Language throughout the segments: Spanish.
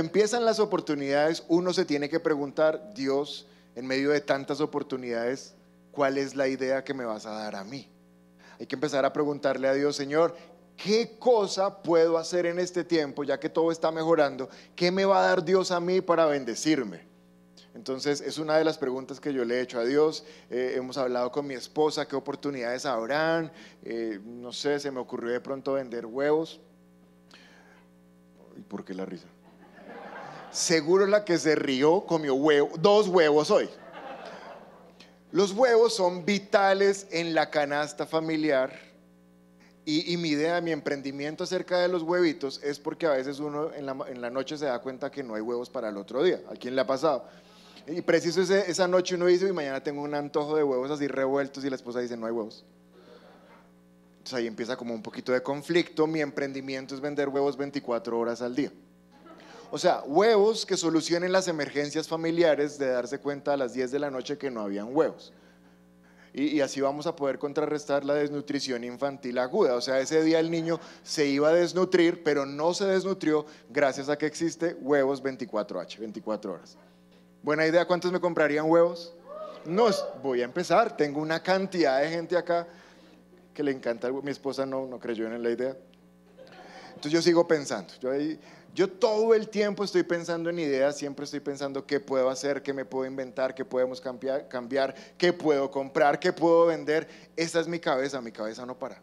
empiezan las oportunidades, uno se tiene que preguntar, Dios, en medio de tantas oportunidades, ¿cuál es la idea que me vas a dar a mí? Hay que empezar a preguntarle a Dios, Señor, ¿qué cosa puedo hacer en este tiempo, ya que todo está mejorando? ¿Qué me va a dar Dios a mí para bendecirme? Entonces, es una de las preguntas que yo le he hecho a Dios. Eh, hemos hablado con mi esposa, qué oportunidades habrán. Eh, no sé, se me ocurrió de pronto vender huevos. ¿Y por qué la risa? Seguro la que se rió comió huevo, dos huevos hoy. Los huevos son vitales en la canasta familiar y, mi idea, mi emprendimiento acerca de los huevitos es porque a veces uno en la, noche se da cuenta que no hay huevos para el otro día. ¿A quién le ha pasado? Y preciso esa noche uno dice, y mañana tengo un antojo de huevos así revueltos y la esposa dice, no hay huevos. Entonces ahí empieza como un poquito de conflicto. Mi emprendimiento es vender huevos 24 horas al día. O sea, huevos que solucionen las emergencias familiares de darse cuenta a las 10 de la noche que no habían huevos. Y, así vamos a poder contrarrestar la desnutrición infantil aguda. O sea, ese día el niño se iba a desnutrir, pero no se desnutrió gracias a que existe huevos 24H, 24 horas. Buena idea, ¿cuántos me comprarían huevos? No, voy a empezar. Tengo una cantidad de gente acá que le encanta. Mi esposa no, no creyó en la idea. Entonces yo sigo pensando. Yo ahí yo todo el tiempo estoy pensando en ideas, siempre estoy pensando qué puedo hacer, qué me puedo inventar, qué podemos cambiar, qué puedo comprar, qué puedo vender. Esa es mi cabeza, mi cabeza no para.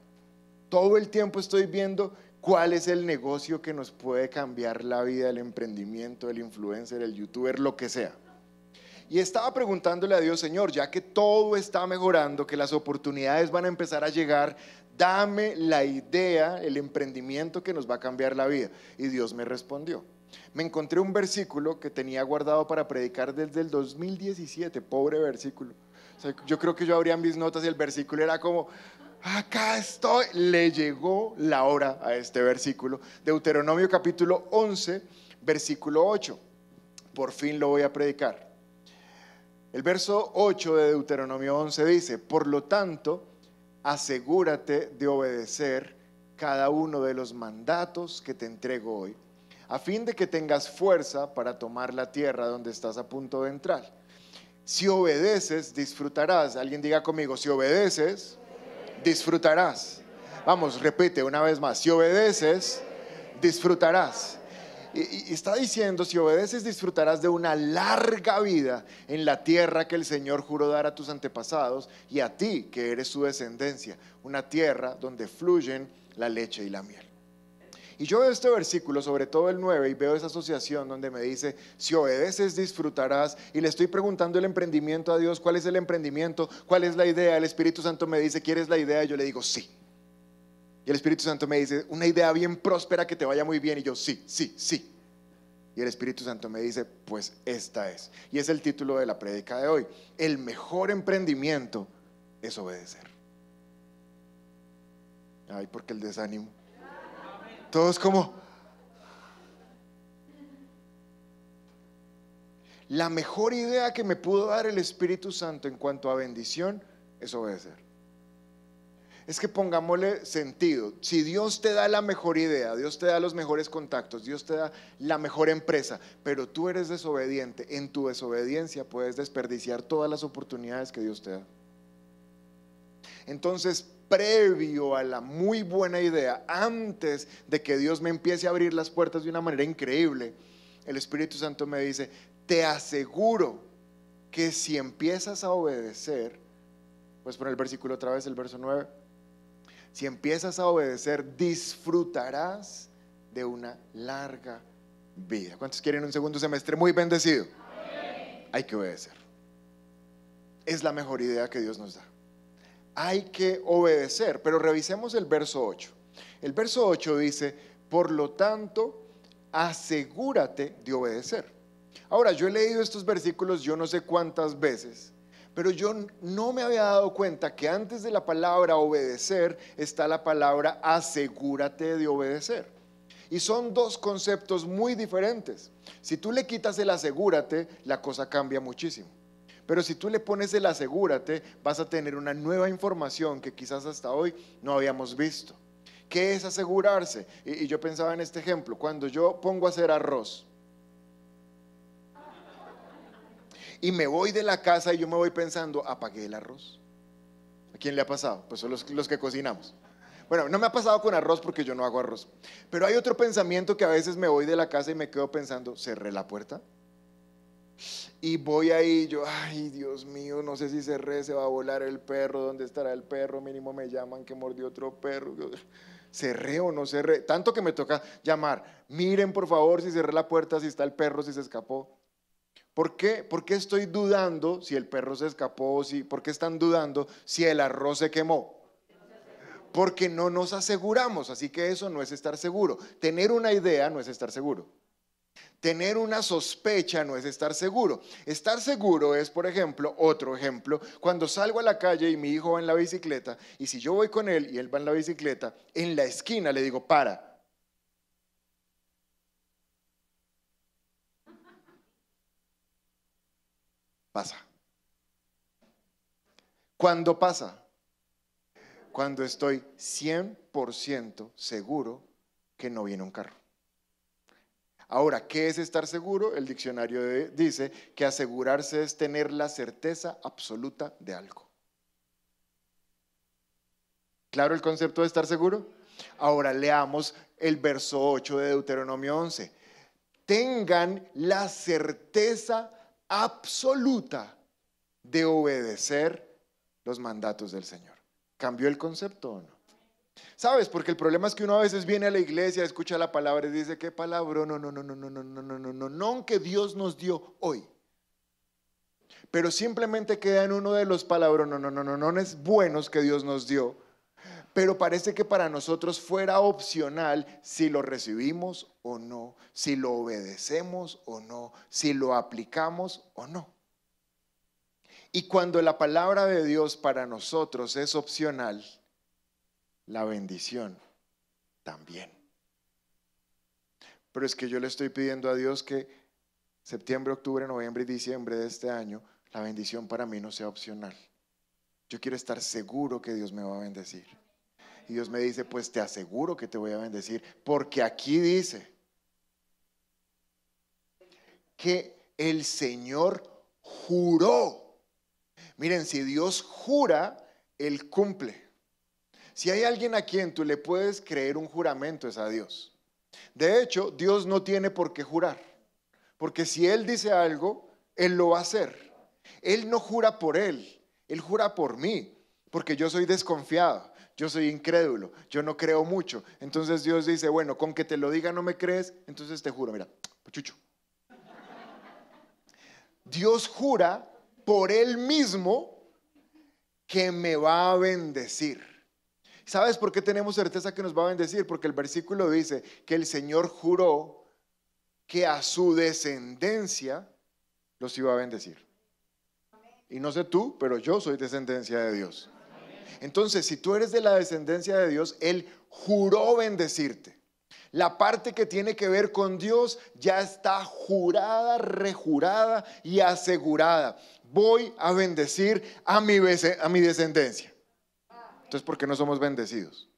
Todo el tiempo estoy viendo cuál es el negocio que nos puede cambiar la vida, el emprendimiento, el influencer, el youtuber, lo que sea. Y estaba preguntándole a Dios, Señor, ya que todo está mejorando, que las oportunidades van a empezar a llegar, dame la idea, el emprendimiento que nos va a cambiar la vida. Y Dios me respondió. Me encontré un versículo que tenía guardado para predicar desde el 2017, pobre versículo. yo creo que yo abría mis notas y el versículo era como, acá estoy. Le llegó la hora a este versículo. Deuteronomio capítulo 11, versículo 8. Por fin lo voy a predicar. El verso 8 de Deuteronomio 11 dice, por lo tanto, asegúrate de obedecer cada uno de los mandatos que te entrego hoy, a fin de que tengas fuerza para tomar la tierra donde estás a punto de entrar. Si obedeces, disfrutarás. Alguien diga conmigo, si obedeces, disfrutarás. Vamos, repite una vez más, si obedeces, disfrutarás y, está diciendo, si obedeces disfrutarás de una larga vida en la tierra que el Señor juró dar a tus antepasados y a ti que eres su descendencia, una tierra donde fluyen la leche y la miel. Y yo veo este versículo, sobre todo el 9, y veo esa asociación donde me dice, si obedeces disfrutarás, y le estoy preguntando el emprendimiento a Dios, ¿cuál es el emprendimiento? ¿Cuál es la idea? El Espíritu Santo me dice, ¿quieres la idea? Y yo le digo, sí. Y el Espíritu Santo me dice, una idea bien próspera que te vaya muy bien. Y yo, sí, sí, sí. Y el Espíritu Santo me dice, pues esta es. Y es el título de la prédica de hoy. El mejor emprendimiento es obedecer. Ay, porque el desánimo. Todos como... La mejor idea que me pudo dar el Espíritu Santo en cuanto a bendición es obedecer es que pongámosle sentido. Si Dios te da la mejor idea, Dios te da los mejores contactos, Dios te da la mejor empresa, pero tú eres desobediente, en tu desobediencia puedes desperdiciar todas las oportunidades que Dios te da. Entonces, previo a la muy buena idea, antes de que Dios me empiece a abrir las puertas de una manera increíble, el Espíritu Santo me dice, te aseguro que si empiezas a obedecer, pues por el versículo otra vez, el verso 9, si empiezas a obedecer, disfrutarás de una larga vida. ¿Cuántos quieren un segundo semestre muy bendecido? Hay que obedecer. Es la mejor idea que Dios nos da. Hay que obedecer, pero revisemos el verso 8. El verso 8 dice, por lo tanto, asegúrate de obedecer. Ahora, yo he leído estos versículos yo no sé cuántas veces pero yo no me había dado cuenta que antes de la palabra obedecer está la palabra asegúrate de obedecer. Y son dos conceptos muy diferentes. Si tú le quitas el asegúrate, la cosa cambia muchísimo. Pero si tú le pones el asegúrate, vas a tener una nueva información que quizás hasta hoy no habíamos visto. ¿Qué es asegurarse? Y, y yo pensaba en este ejemplo, cuando yo pongo a hacer arroz, y me voy de la casa y yo me voy pensando, apagué el arroz. ¿A quién le ha pasado? Pues son los, que cocinamos. Bueno, no me ha pasado con arroz porque yo no hago arroz. Pero hay otro pensamiento que a veces me voy de la casa y me quedo pensando, cerré la puerta. Y voy ahí, yo, ay Dios mío, no sé si cerré, se va a volar el perro, ¿dónde estará el perro? Mínimo me llaman que mordió otro perro. Cerré o no cerré, tanto que me toca llamar, miren por favor si cerré la puerta, si está el perro, si se escapó. ¿Por qué? ¿Por qué estoy dudando si el perro se escapó? Si, ¿Por qué están dudando si el arroz se quemó? Porque no nos aseguramos, así que eso no es estar seguro. Tener una idea no es estar seguro. Tener una sospecha no es estar seguro. Estar seguro es, por ejemplo, otro ejemplo, cuando salgo a la calle y mi hijo va en la bicicleta, y si yo voy con él y él va en la bicicleta, en la esquina le digo, para, pasa. ¿Cuándo pasa? Cuando estoy 100% seguro que no viene un carro. Ahora, ¿qué es estar seguro? El diccionario dice que asegurarse es tener la certeza absoluta de algo. ¿Claro el concepto de estar seguro? Ahora leamos el verso 8 de Deuteronomio 11. Tengan la certeza absoluta de obedecer los mandatos del Señor. ¿Cambió el concepto o no? ¿Sabes? Porque el problema es que uno a veces viene a la iglesia, escucha la palabra y dice, ¿qué palabra? No, no, no, no, no, no, no, no, no, no, no, que Dios nos dio hoy. Pero simplemente queda en uno de los palabras no, no, no, no, no buenos que Dios nos dio pero parece que para nosotros fuera opcional si lo recibimos o no, si lo obedecemos o no, si lo aplicamos o no. Y cuando la palabra de Dios para nosotros es opcional, la bendición también. Pero es que yo le estoy pidiendo a Dios que septiembre, octubre, noviembre y diciembre de este año, la bendición para mí no sea opcional. Yo quiero estar seguro que Dios me va a bendecir. Y Dios me dice, pues te aseguro que te voy a bendecir, porque aquí dice que el Señor juró. Miren, si Dios jura, Él cumple. Si hay alguien a quien tú le puedes creer un juramento es a Dios. De hecho, Dios no tiene por qué jurar, porque si Él dice algo, Él lo va a hacer. Él no jura por Él, Él jura por mí, porque yo soy desconfiado. Yo soy incrédulo, yo no creo mucho. Entonces Dios dice, bueno, con que te lo diga no me crees, entonces te juro, mira, puchucho. Dios jura por él mismo que me va a bendecir. ¿Sabes por qué tenemos certeza que nos va a bendecir? Porque el versículo dice que el Señor juró que a su descendencia los iba a bendecir. Y no sé tú, pero yo soy descendencia de Dios. Entonces, si tú eres de la descendencia de Dios, Él juró bendecirte. La parte que tiene que ver con Dios ya está jurada, rejurada y asegurada. Voy a bendecir a mi, a mi descendencia. Entonces, ¿por qué no somos bendecidos?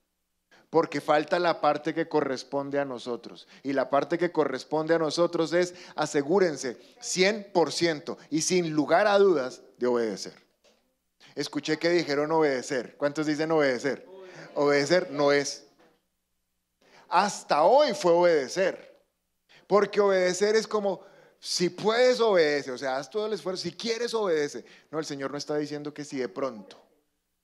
Porque falta la parte que corresponde a nosotros. Y la parte que corresponde a nosotros es asegúrense 100% y sin lugar a dudas de obedecer. Escuché que dijeron obedecer. ¿Cuántos dicen obedecer? Obedecer no es. Hasta hoy fue obedecer. Porque obedecer es como, si puedes obedece, o sea, haz todo el esfuerzo, si quieres obedece. No, el Señor no está diciendo que si de pronto.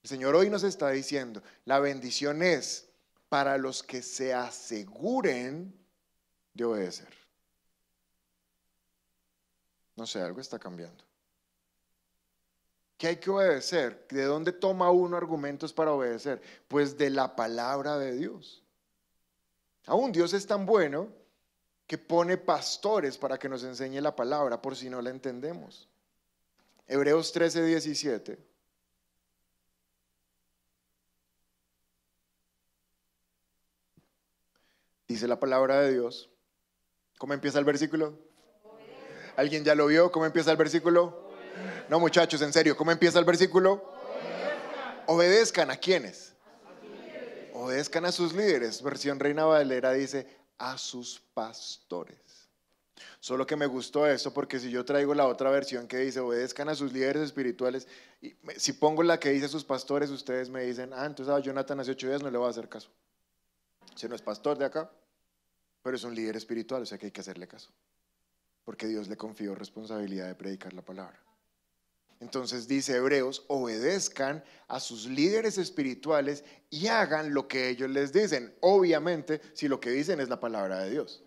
El Señor hoy nos está diciendo, la bendición es para los que se aseguren de obedecer. No sé, algo está cambiando. ¿Qué hay que obedecer? ¿De dónde toma uno argumentos para obedecer? Pues de la palabra de Dios. Aún Dios es tan bueno que pone pastores para que nos enseñe la palabra por si no la entendemos. Hebreos 13, 17. Dice la palabra de Dios. ¿Cómo empieza el versículo? ¿Alguien ya lo vio? ¿Cómo empieza el versículo? No, muchachos, en serio, ¿cómo empieza el versículo? Obedezcan, a quiénes? Obedezcan a sus líderes. Versión Reina Valera dice, a sus pastores. Solo que me gustó esto porque si yo traigo la otra versión que dice obedezcan a sus líderes espirituales, y si pongo la que dice sus pastores, ustedes me dicen, ah, entonces a ah, Jonathan hace ocho días no le voy a hacer caso. Si no es pastor de acá, pero es un líder espiritual, o sea que hay que hacerle caso. Porque Dios le confió responsabilidad de predicar la palabra. Entonces dice Hebreos, obedezcan a sus líderes espirituales y hagan lo que ellos les dicen. Obviamente, si lo que dicen es la palabra de Dios.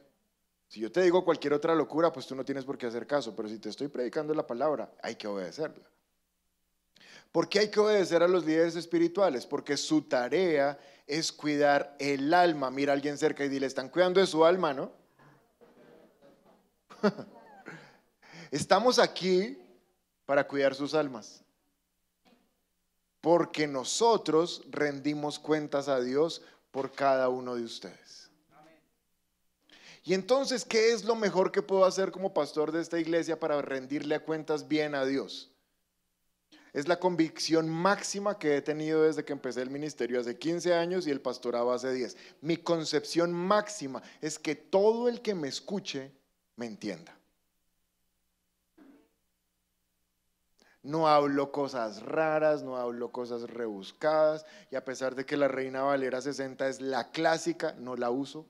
Si yo te digo cualquier otra locura, pues tú no tienes por qué hacer caso, pero si te estoy predicando la palabra, hay que obedecerla. ¿Por qué hay que obedecer a los líderes espirituales? Porque su tarea es cuidar el alma. Mira a alguien cerca y dile, están cuidando de su alma, ¿no? Estamos aquí para cuidar sus almas. Porque nosotros rendimos cuentas a Dios por cada uno de ustedes. Y entonces, ¿qué es lo mejor que puedo hacer como pastor de esta iglesia para rendirle a cuentas bien a Dios? Es la convicción máxima que he tenido desde que empecé el ministerio hace 15 años y el pastorado hace 10. Mi concepción máxima es que todo el que me escuche me entienda. No hablo cosas raras, no hablo cosas rebuscadas y a pesar de que la Reina Valera 60 es la clásica, no la uso.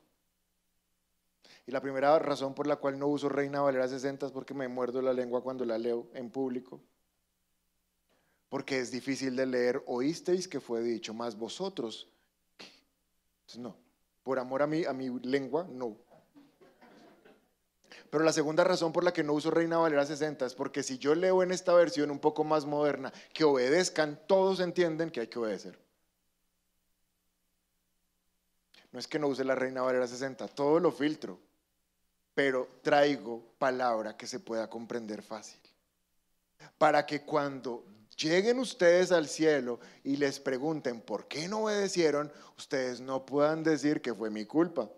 Y la primera razón por la cual no uso Reina Valera 60 es porque me muerdo la lengua cuando la leo en público. Porque es difícil de leer, oísteis que fue dicho, más vosotros. no, por amor a a mi lengua, no. Pero la segunda razón por la que no uso Reina Valera 60 es porque si yo leo en esta versión un poco más moderna que obedezcan, todos entienden que hay que obedecer. No es que no use la Reina Valera 60, todo lo filtro, pero traigo palabra que se pueda comprender fácil. Para que cuando lleguen ustedes al cielo y les pregunten por qué no obedecieron, ustedes no puedan decir que fue mi culpa.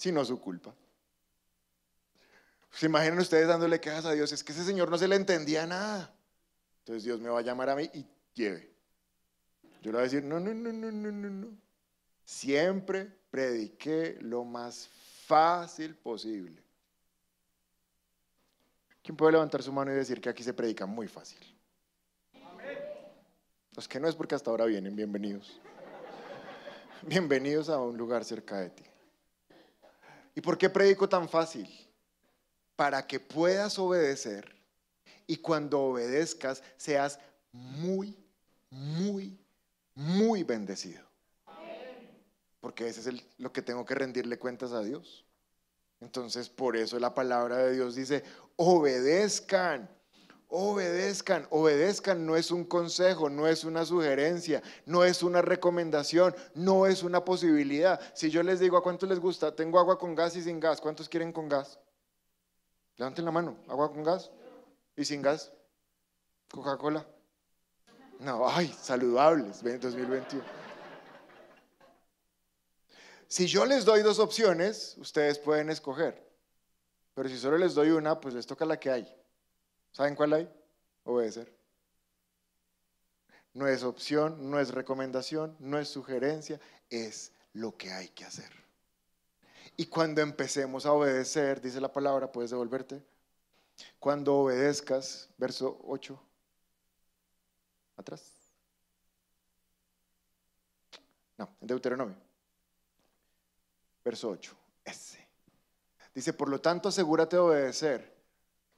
sino su culpa. ¿Se imaginan ustedes dándole quejas a Dios? Es que ese señor no se le entendía nada. Entonces Dios me va a llamar a mí y lleve. Yo le voy a decir, no, no, no, no, no, no, no. Siempre prediqué lo más fácil posible. ¿Quién puede levantar su mano y decir que aquí se predica muy fácil? Los que no es porque hasta ahora vienen, bienvenidos. Bienvenidos a un lugar cerca de ti. ¿Y por qué predico tan fácil? Para que puedas obedecer y cuando obedezcas seas muy, muy, muy bendecido. Porque ese es lo que tengo que rendirle cuentas a Dios. Entonces, por eso la palabra de Dios dice, obedezcan Obedezcan, obedezcan no es un consejo, no es una sugerencia, no es una recomendación, no es una posibilidad. Si yo les digo a cuántos les gusta, tengo agua con gas y sin gas, ¿cuántos quieren con gas? Levanten la mano, agua con gas y sin gas, Coca-Cola. No, ay, saludables, 2021. Si yo les doy dos opciones, ustedes pueden escoger, pero si solo les doy una, pues les toca la que hay. ¿Saben cuál hay? Obedecer. No es opción, no es recomendación, no es sugerencia, es lo que hay que hacer. Y cuando empecemos a obedecer, dice la palabra, puedes devolverte. Cuando obedezcas, verso 8, atrás. No, en Deuteronomio, verso 8, ese. Dice, por lo tanto, asegúrate de obedecer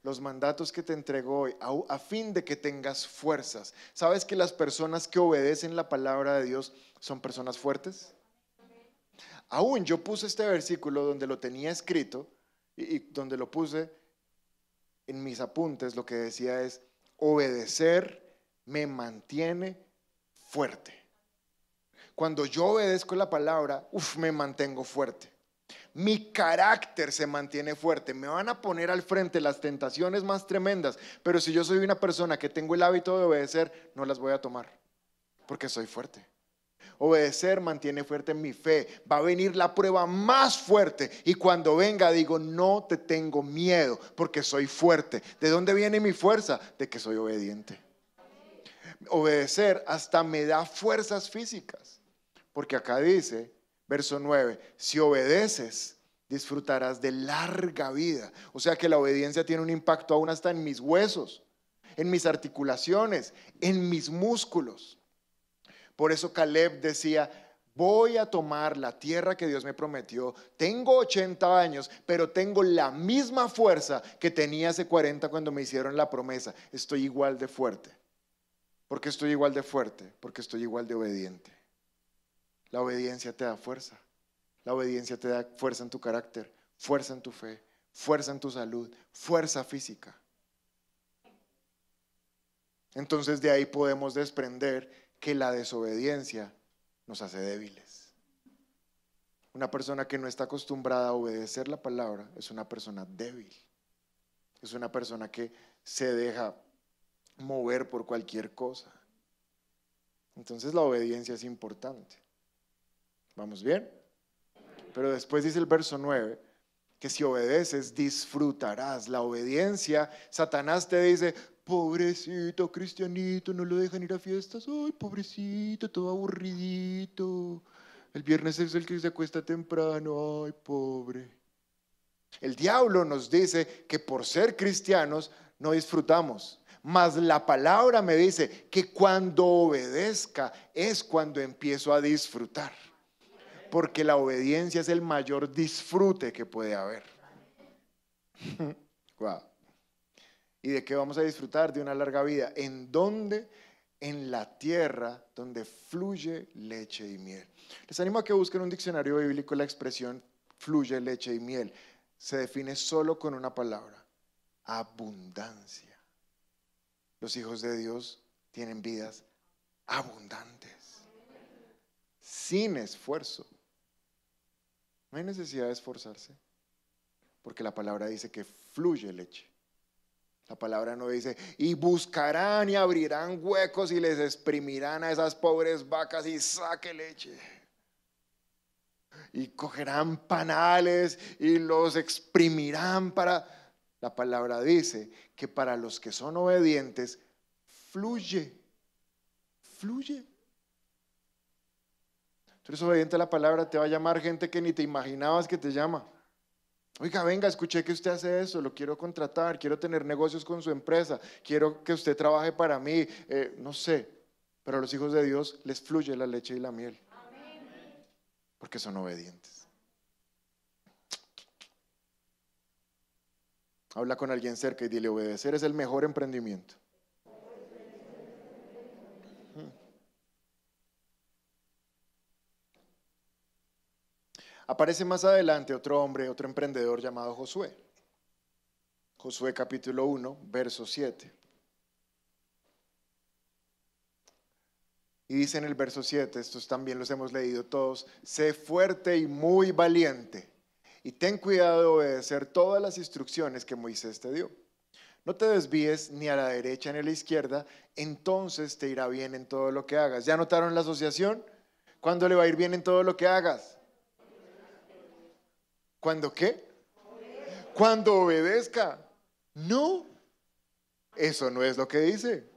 los mandatos que te entregó hoy a, fin de que tengas fuerzas. ¿Sabes que las personas que obedecen la palabra de Dios son personas fuertes? Aún yo puse este versículo donde lo tenía escrito y, donde lo puse en mis apuntes, lo que decía es, obedecer me mantiene fuerte. Cuando yo obedezco la palabra, me mantengo fuerte mi carácter se mantiene fuerte. Me van a poner al frente las tentaciones más tremendas, pero si yo soy una persona que tengo el hábito de obedecer, no las voy a tomar, porque soy fuerte. Obedecer mantiene fuerte mi fe. Va a venir la prueba más fuerte. Y cuando venga digo, no te tengo miedo porque soy fuerte. ¿De dónde viene mi fuerza? De que soy obediente. Obedecer hasta me da fuerzas físicas. Porque acá dice Verso 9, si obedeces, disfrutarás de larga vida. O sea que la obediencia tiene un impacto aún hasta en mis huesos, en mis articulaciones, en mis músculos. Por eso Caleb decía, voy a tomar la tierra que Dios me prometió. Tengo 80 años, pero tengo la misma fuerza que tenía hace 40 cuando me hicieron la promesa. Estoy igual de fuerte. Porque estoy igual de fuerte, porque estoy igual de obediente. La obediencia te da fuerza. La obediencia te da fuerza en tu carácter, fuerza en tu fe, fuerza en tu salud, fuerza física. Entonces de ahí podemos desprender que la desobediencia nos hace débiles. Una persona que no está acostumbrada a obedecer la palabra es una persona débil. Es una persona que se deja mover por cualquier cosa. Entonces la obediencia es importante. ¿Vamos bien? Pero después dice el verso 9 que si obedeces disfrutarás la obediencia. Satanás te dice, pobrecito cristianito, no lo dejan ir a fiestas, ay, pobrecito, todo aburridito. El viernes es el que se acuesta temprano, ay, pobre. El diablo nos dice que por ser cristianos no disfrutamos. Mas la palabra me dice que cuando obedezca es cuando empiezo a disfrutar. Porque la obediencia es el mayor disfrute que puede haber. wow. ¿Y de qué vamos a disfrutar? De una larga vida. ¿En dónde? En la tierra donde fluye leche y miel. Les animo a que busquen un diccionario bíblico la expresión fluye leche y miel. Se define solo con una palabra, abundancia. Los hijos de Dios tienen vidas abundantes, sin esfuerzo. No hay necesidad de esforzarse, porque la palabra dice que fluye leche. La palabra no dice, y buscarán y abrirán huecos y les exprimirán a esas pobres vacas y saque leche. Y cogerán panales y los exprimirán para... La palabra dice que para los que son obedientes, fluye, fluye. Tú eres obediente a la palabra, te va a llamar gente que ni te imaginabas que te llama. Oiga, venga, escuché que usted hace eso, lo quiero contratar, quiero tener negocios con su empresa, quiero que usted trabaje para mí, eh, no sé, pero a los hijos de Dios les fluye la leche y la miel, porque son obedientes. Habla con alguien cerca y dile, obedecer es el mejor emprendimiento. Aparece más adelante otro hombre, otro emprendedor llamado Josué. Josué capítulo 1, verso 7. Y dice en el verso 7, estos también los hemos leído todos, sé fuerte y muy valiente y ten cuidado de obedecer todas las instrucciones que Moisés te dio. No te desvíes ni a la derecha ni a la izquierda, entonces te irá bien en todo lo que hagas. ¿Ya notaron la asociación? ¿Cuándo le va a ir bien en todo lo que hagas? ¿Cuándo qué? Cuando obedezca. No. Eso no es lo que dice.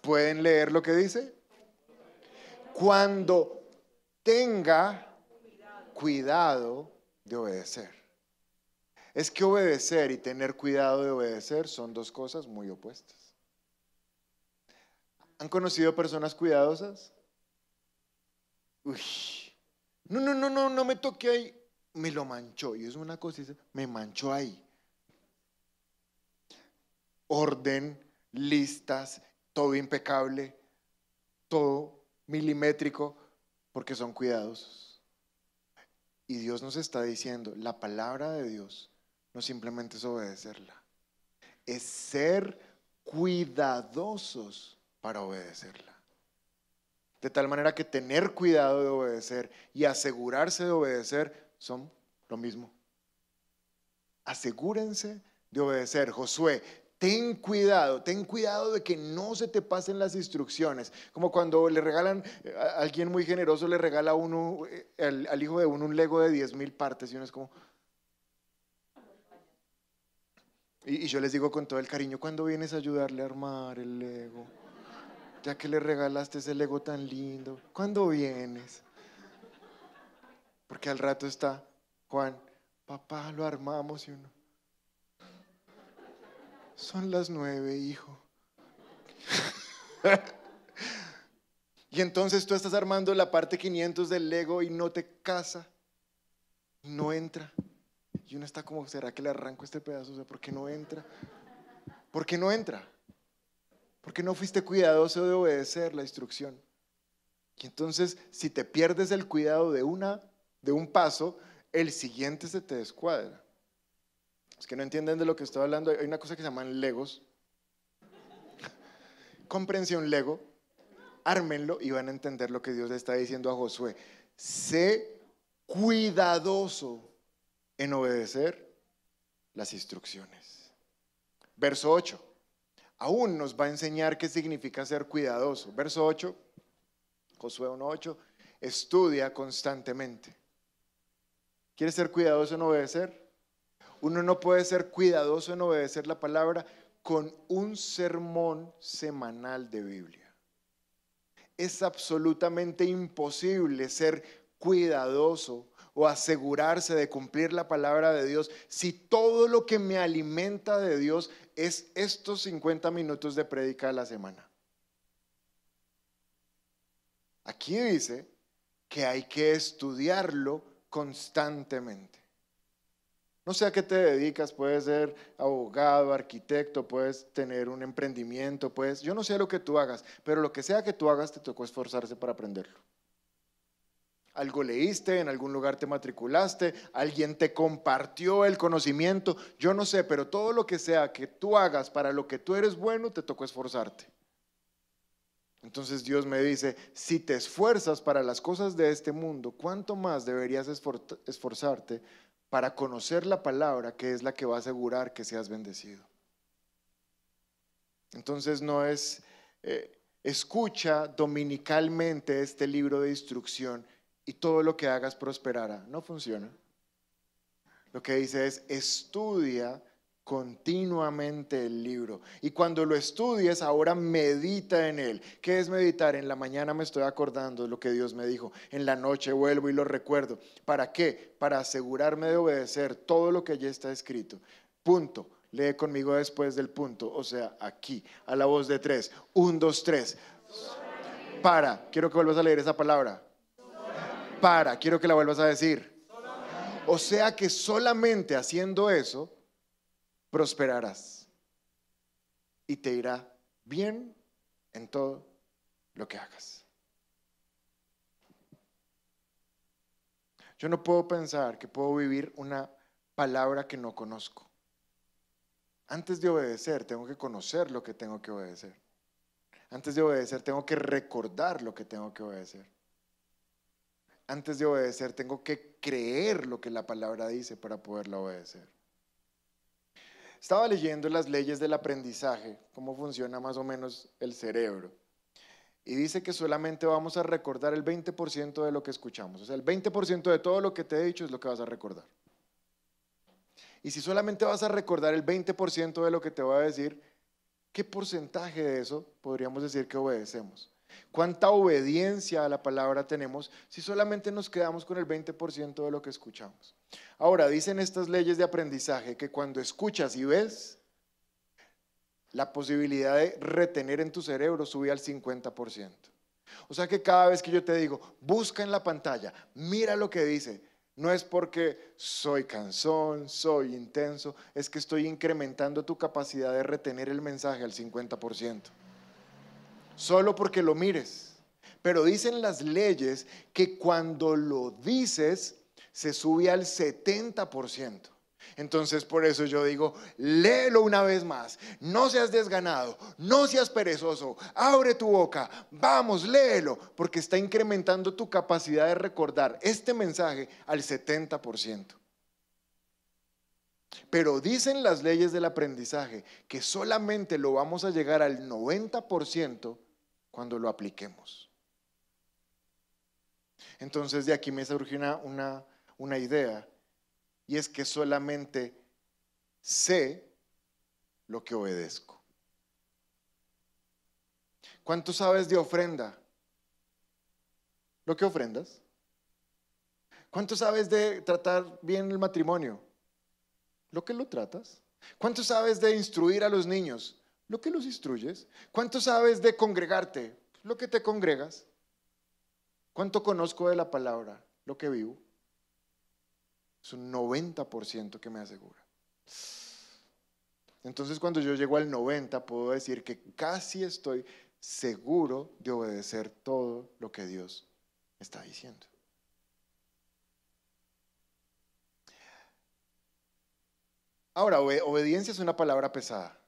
¿Pueden leer lo que dice? Cuando tenga cuidado de obedecer. Es que obedecer y tener cuidado de obedecer son dos cosas muy opuestas. ¿Han conocido personas cuidadosas? Uy. No, no, no, no, no me toque ahí me lo manchó. Y es una cosa, me manchó ahí. Orden, listas, todo impecable, todo milimétrico, porque son cuidadosos. Y Dios nos está diciendo, la palabra de Dios no simplemente es obedecerla, es ser cuidadosos para obedecerla. De tal manera que tener cuidado de obedecer y asegurarse de obedecer son lo mismo. Asegúrense de obedecer. Josué, ten cuidado, ten cuidado de que no se te pasen las instrucciones. Como cuando le regalan, eh, alguien muy generoso le regala uno, eh, al, hijo de uno un Lego de 10 mil partes y uno es como... Y, y yo les digo con todo el cariño, ¿cuándo vienes a ayudarle a armar el Lego? Ya que le regalaste ese Lego tan lindo, ¿cuándo vienes? Porque al rato está Juan, papá, lo armamos y uno. Son las nueve, hijo. y entonces tú estás armando la parte 500 del Lego y no te casa, no entra. Y uno está como, ¿será que le arranco este pedazo? O sea, ¿por qué no entra? ¿Por qué no entra? ¿Por qué no fuiste cuidadoso de obedecer la instrucción? Y entonces, si te pierdes el cuidado de una de un paso, el siguiente se te descuadra. Es que no entienden de lo que estoy hablando. Hay una cosa que se llaman legos. Comprensión lego. Ármenlo y van a entender lo que Dios le está diciendo a Josué. Sé cuidadoso en obedecer las instrucciones. Verso 8. Aún nos va a enseñar qué significa ser cuidadoso. Verso 8. Josué 1.8. Estudia constantemente ¿Quieres ser cuidadoso en obedecer? Uno no puede ser cuidadoso en obedecer la palabra con un sermón semanal de Biblia. Es absolutamente imposible ser cuidadoso o asegurarse de cumplir la palabra de Dios si todo lo que me alimenta de Dios es estos 50 minutos de prédica a la semana. Aquí dice que hay que estudiarlo constantemente. No sé a qué te dedicas, puedes ser abogado, arquitecto, puedes tener un emprendimiento, puedes, yo no sé lo que tú hagas, pero lo que sea que tú hagas te tocó esforzarse para aprenderlo. Algo leíste, en algún lugar te matriculaste, alguien te compartió el conocimiento, yo no sé, pero todo lo que sea que tú hagas para lo que tú eres bueno, te tocó esforzarte. Entonces Dios me dice, si te esfuerzas para las cosas de este mundo, ¿cuánto más deberías esforzarte para conocer la palabra que es la que va a asegurar que seas bendecido? Entonces no es, eh, escucha dominicalmente este libro de instrucción y todo lo que hagas prosperará. No funciona. Lo que dice es, estudia continuamente el libro. Y cuando lo estudies, ahora medita en él. ¿Qué es meditar? En la mañana me estoy acordando de lo que Dios me dijo. En la noche vuelvo y lo recuerdo. ¿Para qué? Para asegurarme de obedecer todo lo que allí está escrito. Punto. Lee conmigo después del punto, o sea, aquí, a la voz de tres. Un, dos, tres. Para. Quiero que vuelvas a leer esa palabra. Para. Quiero que la vuelvas a decir. O sea que solamente haciendo eso, prosperarás y te irá bien en todo lo que hagas. Yo no puedo pensar que puedo vivir una palabra que no conozco. Antes de obedecer, tengo que conocer lo que tengo que obedecer. Antes de obedecer, tengo que recordar lo que tengo que obedecer. Antes de obedecer, tengo que creer lo que la palabra dice para poderla obedecer. Estaba leyendo las leyes del aprendizaje, cómo funciona más o menos el cerebro. Y dice que solamente vamos a recordar el 20% de lo que escuchamos. O sea, el 20% de todo lo que te he dicho es lo que vas a recordar. Y si solamente vas a recordar el 20% de lo que te voy a decir, ¿qué porcentaje de eso podríamos decir que obedecemos? ¿Cuánta obediencia a la palabra tenemos si solamente nos quedamos con el 20% de lo que escuchamos? Ahora, dicen estas leyes de aprendizaje que cuando escuchas y ves, la posibilidad de retener en tu cerebro sube al 50%. O sea que cada vez que yo te digo, busca en la pantalla, mira lo que dice, no es porque soy cansón, soy intenso, es que estoy incrementando tu capacidad de retener el mensaje al 50% solo porque lo mires. Pero dicen las leyes que cuando lo dices se sube al 70%. Entonces por eso yo digo, léelo una vez más, no seas desganado, no seas perezoso, abre tu boca, vamos, léelo, porque está incrementando tu capacidad de recordar este mensaje al 70%. Pero dicen las leyes del aprendizaje que solamente lo vamos a llegar al 90% cuando lo apliquemos. Entonces de aquí me surge una, una, una idea y es que solamente sé lo que obedezco. ¿Cuánto sabes de ofrenda? ¿Lo que ofrendas? ¿Cuánto sabes de tratar bien el matrimonio? Lo que lo tratas. ¿Cuánto sabes de instruir a los niños? lo que los instruyes. ¿Cuánto sabes de congregarte? Lo que te congregas. ¿Cuánto conozco de la palabra? Lo que vivo. Es un 90% que me asegura. Entonces cuando yo llego al 90 puedo decir que casi estoy seguro de obedecer todo lo que Dios está diciendo. Ahora, obediencia es una palabra pesada.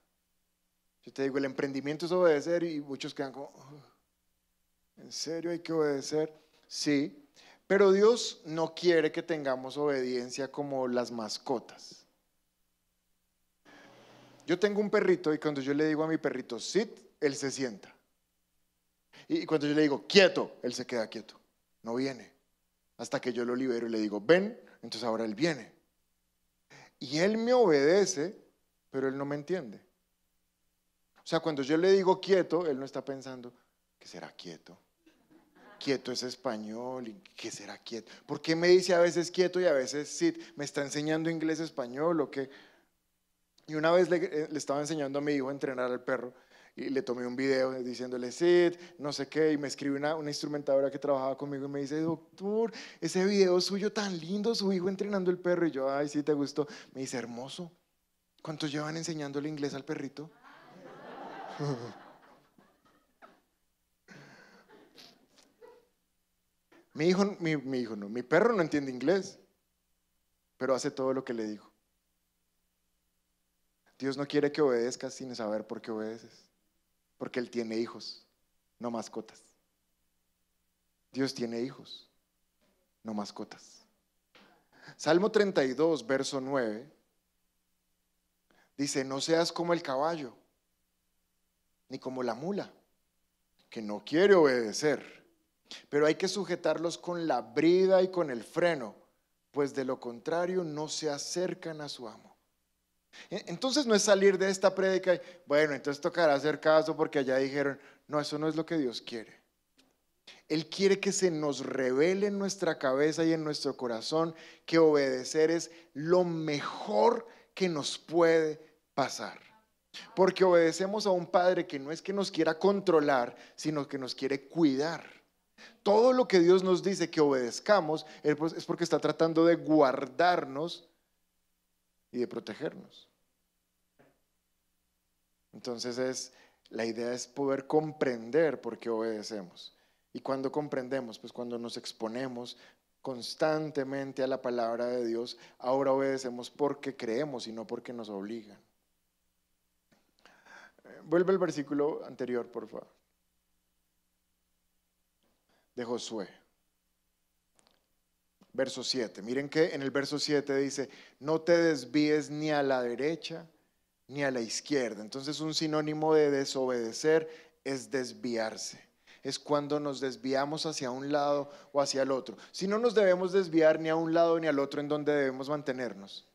Yo te digo, el emprendimiento es obedecer y muchos quedan como, oh, ¿en serio hay que obedecer? Sí, pero Dios no quiere que tengamos obediencia como las mascotas. Yo tengo un perrito y cuando yo le digo a mi perrito, sit, él se sienta. Y cuando yo le digo, quieto, él se queda quieto, no viene. Hasta que yo lo libero y le digo, ven, entonces ahora él viene. Y él me obedece, pero él no me entiende. O sea, cuando yo le digo quieto, él no está pensando, ¿qué será quieto? Quieto es español, ¿y qué será quieto? ¿Por qué me dice a veces quieto y a veces sit? ¿Me está enseñando inglés español o qué? Y una vez eh, le, estaba enseñando a mi hijo a entrenar al perro y le tomé un video diciéndole sit, no sé qué, y me escribe una, una, instrumentadora que trabajaba conmigo y me dice, doctor, ese video suyo tan lindo, su hijo entrenando el perro, y yo, ay, sí, te gustó. Me dice, hermoso, ¿cuántos llevan enseñándole inglés al perrito? mi hijo, mi, hijo no, mi perro no entiende inglés, pero hace todo lo que le digo. Dios no quiere que obedezcas sin saber por qué obedeces, porque Él tiene hijos, no mascotas. Dios tiene hijos, no mascotas. Salmo 32, verso 9, dice, no seas como el caballo ni como la mula, que no quiere obedecer. Pero hay que sujetarlos con la brida y con el freno, pues de lo contrario no se acercan a su amo. E, entonces no es salir de esta prédica y, bueno, entonces tocará hacer caso porque allá dijeron, no, eso no es lo que Dios quiere. Él quiere que se nos revele en nuestra cabeza y en nuestro corazón que obedecer es lo mejor que nos puede pasar. Porque obedecemos a un Padre que no es que nos quiera controlar, sino que nos quiere cuidar. Todo lo que Dios nos dice que obedezcamos pues, es porque está tratando de guardarnos y de protegernos. Entonces la idea es poder comprender por qué obedecemos. Y cuando comprendemos, pues cuando nos exponemos constantemente a la palabra de Dios, ahora obedecemos porque creemos y no porque nos obligan. Vuelve al versículo anterior, por favor. De Josué. Verso 7. Miren que en el verso 7 dice, no te desvíes ni a la derecha ni a la izquierda. Entonces un sinónimo de desobedecer es desviarse es cuando nos desviamos hacia un lado o hacia el otro. Si no nos debemos desviar ni a un lado ni al otro, ¿en donde debemos mantenernos?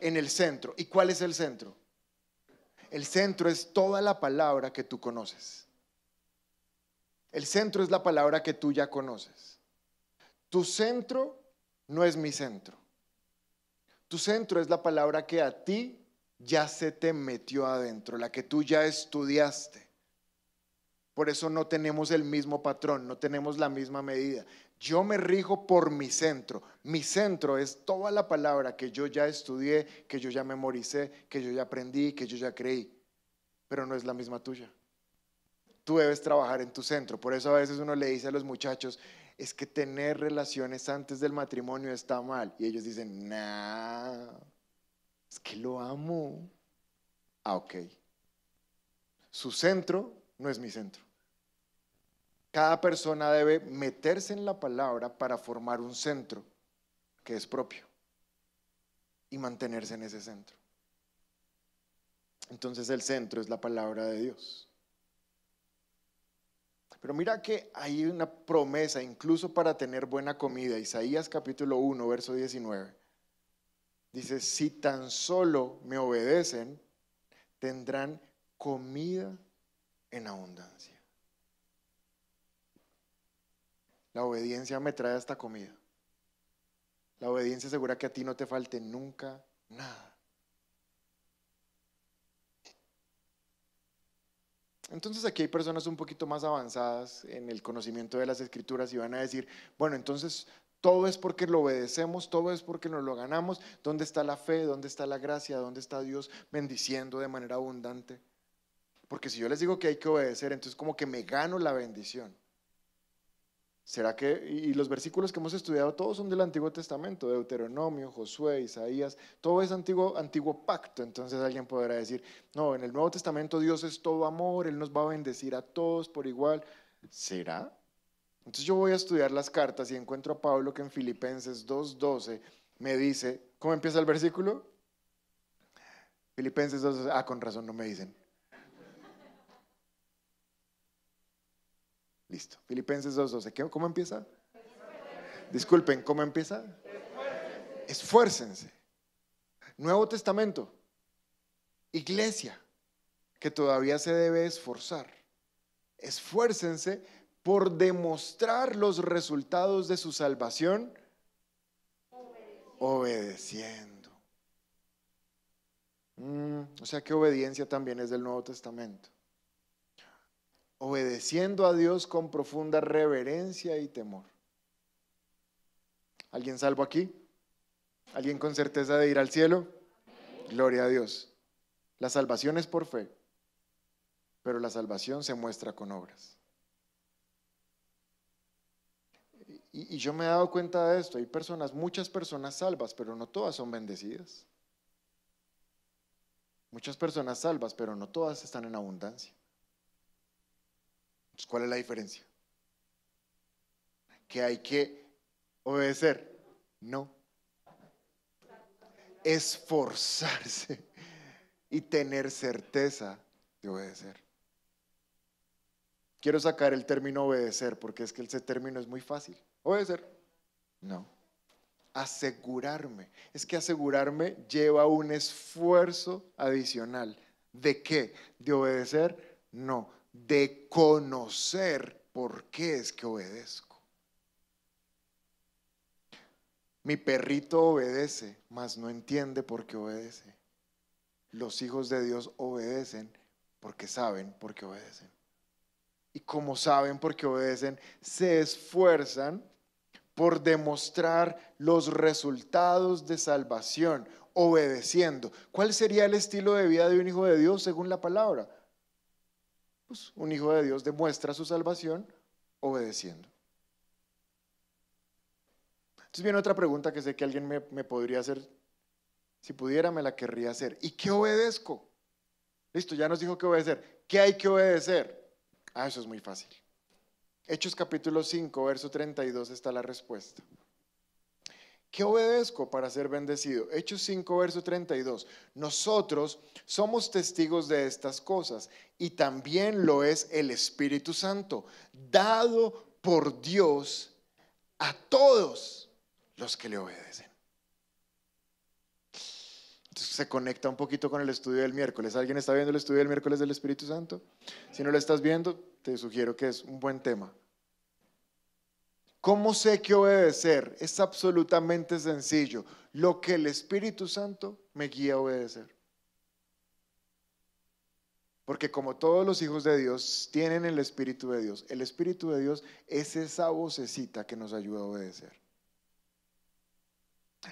En el centro. ¿Y cuál es el centro? el centro es toda la palabra que tú conoces. El centro es la palabra que tú ya conoces. Tu centro no es mi centro. Tu centro es la palabra que a ti ya se te metió adentro, la que tú ya estudiaste. Por eso no tenemos el mismo patrón, no tenemos la misma medida. Yo me rijo por mi centro. Mi centro es toda la palabra que yo ya estudié, que yo ya memoricé, que yo ya aprendí, que yo ya creí. Pero no es la misma tuya. Tú debes trabajar en tu centro. Por eso a veces uno le dice a los muchachos, es que tener relaciones antes del matrimonio está mal. Y ellos dicen, no, es que lo amo. Ah, ok. Su centro no es mi centro. Cada persona debe meterse en la palabra para formar un centro que es propio y mantenerse en ese centro. Entonces el centro es la palabra de Dios. Pero mira que hay una promesa incluso para tener buena comida. Isaías capítulo 1, verso 19. Dice, si tan solo me obedecen, tendrán comida en abundancia. La obediencia me trae esta comida. La obediencia asegura que a ti no te falte nunca nada. Entonces aquí hay personas un poquito más avanzadas en el conocimiento de las escrituras y van a decir, bueno, entonces todo es porque lo obedecemos, todo es porque nos lo ganamos. ¿Dónde está la fe? ¿Dónde está la gracia? ¿Dónde está Dios bendiciendo de manera abundante? Porque si yo les digo que hay que obedecer, entonces como que me gano la bendición. ¿Será que, y los versículos que hemos estudiado todos son del Antiguo Testamento, Deuteronomio, Josué, Isaías, todo es antiguo, pacto. Entonces alguien podrá decir, no, en el Nuevo Testamento Dios es todo amor, Él nos va a bendecir a todos por igual. ¿Será? Entonces yo voy a estudiar las cartas y encuentro a Pablo que en Filipenses 2.12 me dice, ¿cómo empieza el versículo? Filipenses 2.12, ah, con razón no me dicen. Listo. Filipenses 2.12. ¿Cómo empieza? Disculpen, ¿cómo empieza? Esfuércense. Nuevo Testamento. Iglesia que todavía se debe esforzar. Esfuércense por demostrar los resultados de su salvación obedeciendo. Mm, o sea que obediencia también es del Nuevo Testamento obedeciendo a Dios con profunda reverencia y temor. ¿Alguien salvo aquí? ¿Alguien con certeza de ir al cielo? Gloria a Dios. La salvación es por fe, pero la salvación se muestra con obras. Y, yo me he dado cuenta de esto. Hay personas, muchas personas salvas, pero no todas son bendecidas. Muchas personas salvas, pero no todas están en abundancia. Pues, ¿cuál es la diferencia? Que hay que obedecer. No. Esforzarse y tener certeza de obedecer. Quiero sacar el término obedecer porque es que ese término es muy fácil. Obedecer. No. Asegurarme. Es que asegurarme lleva un esfuerzo adicional. ¿De qué? ¿De obedecer? No de conocer por qué es que obedezco. Mi perrito obedece, mas no entiende por qué obedece. Los hijos de Dios obedecen porque saben por qué obedecen. Y como saben por qué obedecen, se esfuerzan por demostrar los resultados de salvación, obedeciendo. ¿Cuál sería el estilo de vida de un hijo de Dios según la palabra? Pues, un hijo de Dios demuestra su salvación obedeciendo. Entonces viene otra pregunta que sé que alguien me, me podría hacer, si pudiera me la querría hacer. ¿Y qué obedezco? Listo, ya nos dijo que obedecer. ¿Qué hay que obedecer? Ah, eso es muy fácil. Hechos capítulo 5, verso 32 está la respuesta. ¿Qué obedezco para ser bendecido? Hechos 5, verso 32. Nosotros somos testigos de estas cosas y también lo es el Espíritu Santo, dado por Dios a todos los que le obedecen. Entonces se conecta un poquito con el estudio del miércoles. ¿Alguien está viendo el estudio del miércoles del Espíritu Santo? Si no lo estás viendo, te sugiero que es un buen tema. ¿Cómo sé que obedecer? Es absolutamente sencillo. Lo que el Espíritu Santo me guía a obedecer. Porque como todos los hijos de Dios tienen el Espíritu de Dios, el Espíritu de Dios es esa vocecita que nos ayuda a obedecer.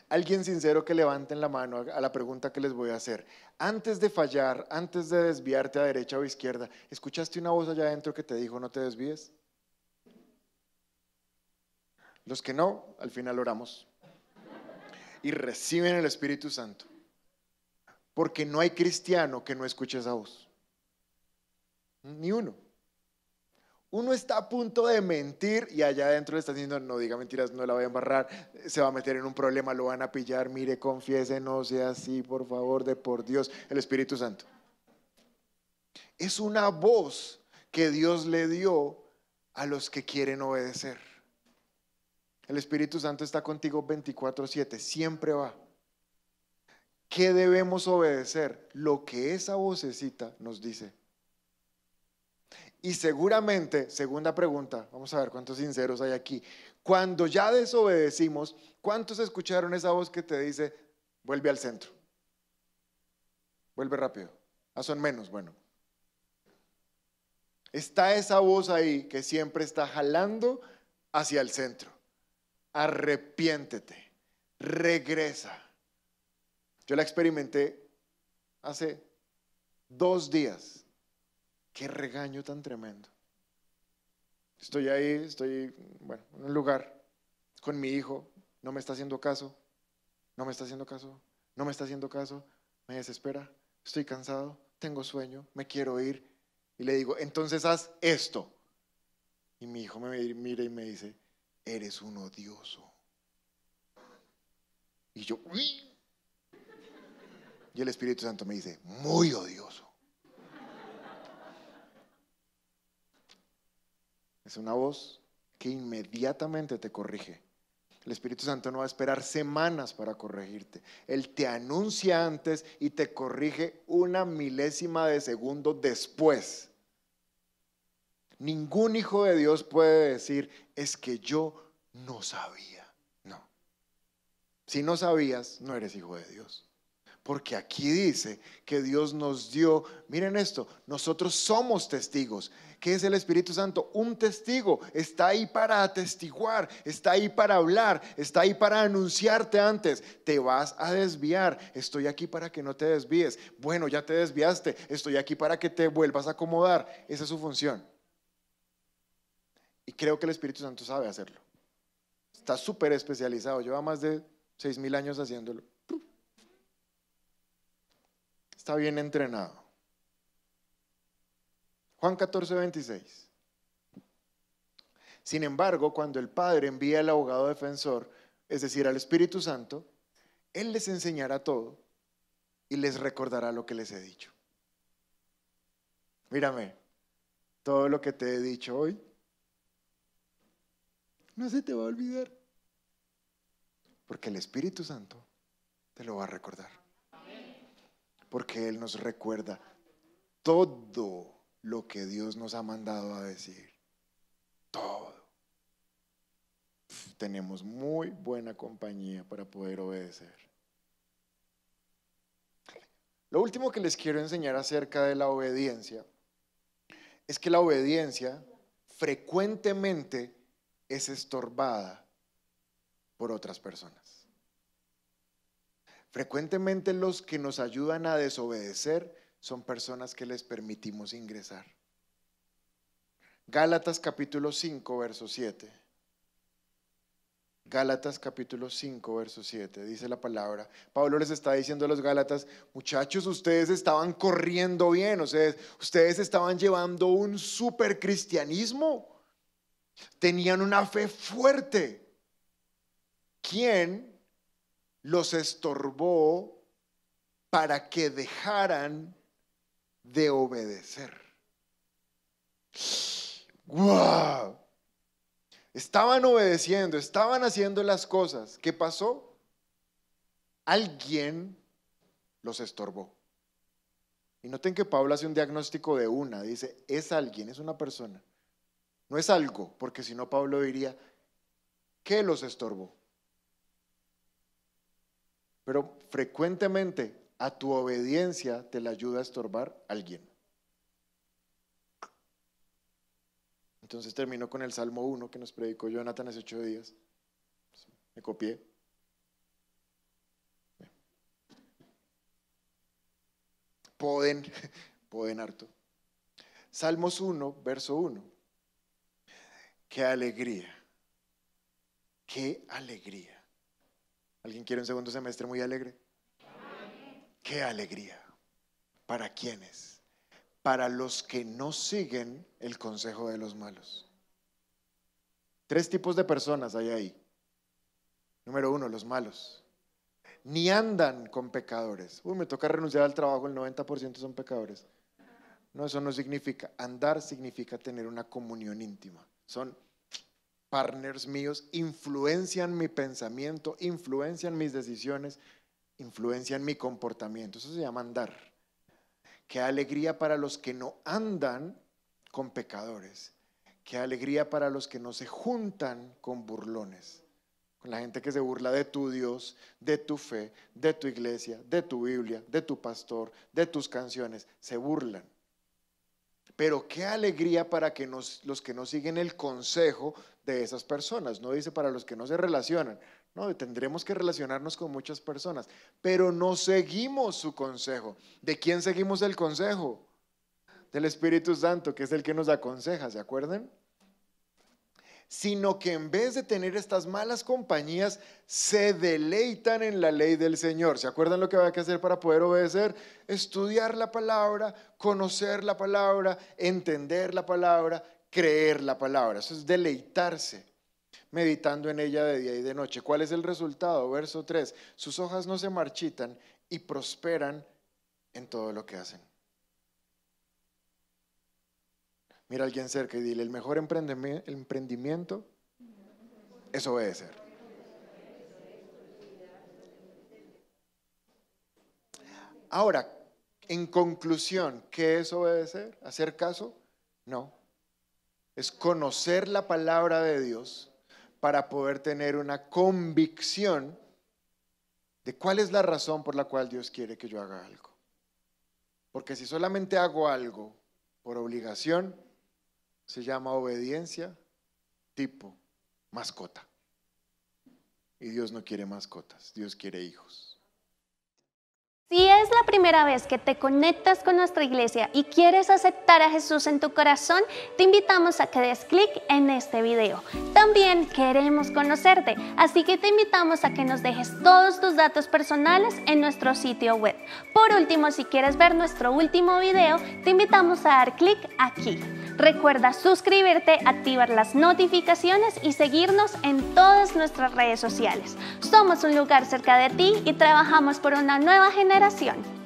Alguien sincero que levanten la mano a la pregunta que les voy a hacer. Antes de fallar, antes de desviarte a derecha o izquierda, ¿escuchaste una voz allá adentro que te dijo no te desvíes? Los que no, al final oramos. Y reciben el Espíritu Santo. Porque no hay cristiano que no escuche esa voz. Ni uno. Uno está a punto de mentir y allá adentro le está diciendo, no diga mentiras, no la voy a embarrar, se va a meter en un problema, lo van a pillar, mire, confiese, no sea así, por favor, de por Dios, el Espíritu Santo. Es una voz que Dios le dio a los que quieren obedecer. El Espíritu Santo está contigo 24/7, siempre va. ¿Qué debemos obedecer? Lo que esa vocecita nos dice. Y seguramente, segunda pregunta, vamos a ver cuántos sinceros hay aquí. Cuando ya desobedecimos, ¿cuántos escucharon esa voz que te dice, vuelve al centro? Vuelve rápido. Ah, son menos, bueno. Está esa voz ahí que siempre está jalando hacia el centro arrepiéntete, regresa. Yo la experimenté hace dos días. Qué regaño tan tremendo. Estoy ahí, estoy, bueno, en un lugar con mi hijo, no me está haciendo caso, no me está haciendo caso, no me está haciendo caso, me desespera, estoy cansado, tengo sueño, me quiero ir. Y le digo, entonces haz esto. Y mi hijo me mira y me dice, eres un odioso. Y yo, Y el Espíritu Santo me dice, muy odioso. Es una voz que inmediatamente te corrige. El Espíritu Santo no va a esperar semanas para corregirte. Él te anuncia antes y te corrige una milésima de segundo después. Ningún hijo de Dios puede decir, es que yo no sabía. No. Si no sabías, no eres hijo de Dios. Porque aquí dice que Dios nos dio, miren esto, nosotros somos testigos. ¿Qué es el Espíritu Santo? Un testigo. Está ahí para atestiguar, está ahí para hablar, está ahí para anunciarte antes. Te vas a desviar. Estoy aquí para que no te desvíes. Bueno, ya te desviaste. Estoy aquí para que te vuelvas a acomodar. Esa es su función. Y creo que el Espíritu Santo sabe hacerlo. Está súper especializado, lleva más de 6.000 años haciéndolo. Está bien entrenado. Juan 14, 26. Sin embargo, cuando el Padre envía al abogado defensor, es decir, al Espíritu Santo, Él les enseñará todo y les recordará lo que les he dicho. Mírame, todo lo que te he dicho hoy no se te va a olvidar. Porque el Espíritu Santo te lo va a recordar. Porque Él nos recuerda todo lo que Dios nos ha mandado a decir. Todo. tenemos muy buena compañía para poder obedecer. Lo último que les quiero enseñar acerca de la obediencia es que la obediencia frecuentemente es estorbada por otras personas. Frecuentemente los que nos ayudan a desobedecer son personas que les permitimos ingresar. Gálatas capítulo 5, verso 7. Gálatas capítulo 5, verso 7, dice la palabra. Pablo les está diciendo a los Gálatas, muchachos, ustedes estaban corriendo bien, ustedes, ustedes estaban llevando un supercristianismo. cristianismo tenían una fe fuerte. ¿Quién los estorbó para que dejaran de obedecer? ¡Wow! Estaban obedeciendo, estaban haciendo las cosas. ¿Qué pasó? Alguien los estorbó. Y noten que Pablo hace un diagnóstico de una. Dice, es alguien, es una persona. No es algo, porque si no Pablo diría, ¿qué los estorbó? Pero frecuentemente a tu obediencia te la ayuda a estorbar a alguien. Entonces termino con el Salmo 1 que nos predicó Jonathan hace ocho días. Me copié. Poden, pueden harto. Salmos 1, verso 1. Qué alegría. Qué alegría. ¿Alguien quiere un segundo semestre muy alegre? Qué alegría. ¿Para quiénes? Para los que no siguen el consejo de los malos. Tres tipos de personas hay ahí. Número uno, los malos. Ni andan con pecadores. Uy, me toca renunciar al trabajo, el 90% son pecadores. No, eso no significa. Andar significa tener una comunión íntima son partners míos, influencian mi pensamiento, influencian mis decisiones, influencian mi comportamiento. Eso se llama andar. Qué alegría para los que no andan con pecadores. Qué alegría para los que no se juntan con burlones. Con la gente que se burla de tu Dios, de tu fe, de tu iglesia, de tu Biblia, de tu pastor, de tus canciones. Se burlan. Pero qué alegría para que los que no siguen el consejo de esas personas. No dice para los que no se relacionan. No, tendremos que relacionarnos con muchas personas. Pero no seguimos su consejo. ¿De quién seguimos el consejo? Del Espíritu Santo, que es el que nos aconseja, ¿se acuerdan? sino que en vez de tener estas malas compañías, se deleitan en la ley del Señor. ¿Se acuerdan lo que hay que hacer para poder obedecer? Estudiar la palabra, conocer la palabra, entender la palabra, creer la palabra. Eso es deleitarse, meditando en ella de día y de noche. ¿Cuál es el resultado? Verso 3. Sus hojas no se marchitan y prosperan en todo lo que hacen. Mira a alguien cerca y dile, el mejor emprendimiento es obedecer. Ahora, en conclusión, ¿qué es obedecer? ¿Hacer caso? No. Es conocer la palabra de Dios para poder tener una convicción de cuál es la razón por la cual Dios quiere que yo haga algo. Porque si solamente hago algo por obligación, se llama obediencia tipo mascota. Y Dios no quiere mascotas, Dios quiere hijos. Si es la primera vez que te conectas con nuestra iglesia y quieres aceptar a Jesús en tu corazón, te invitamos a que des clic en este video. También queremos conocerte, así que te invitamos a que nos dejes todos tus datos personales en nuestro sitio web. Por último, si quieres ver nuestro último video, te invitamos a dar clic aquí. Recuerda suscribirte, activar las notificaciones y seguirnos en todas nuestras redes sociales. Somos un lugar cerca de ti y trabajamos por una nueva generación.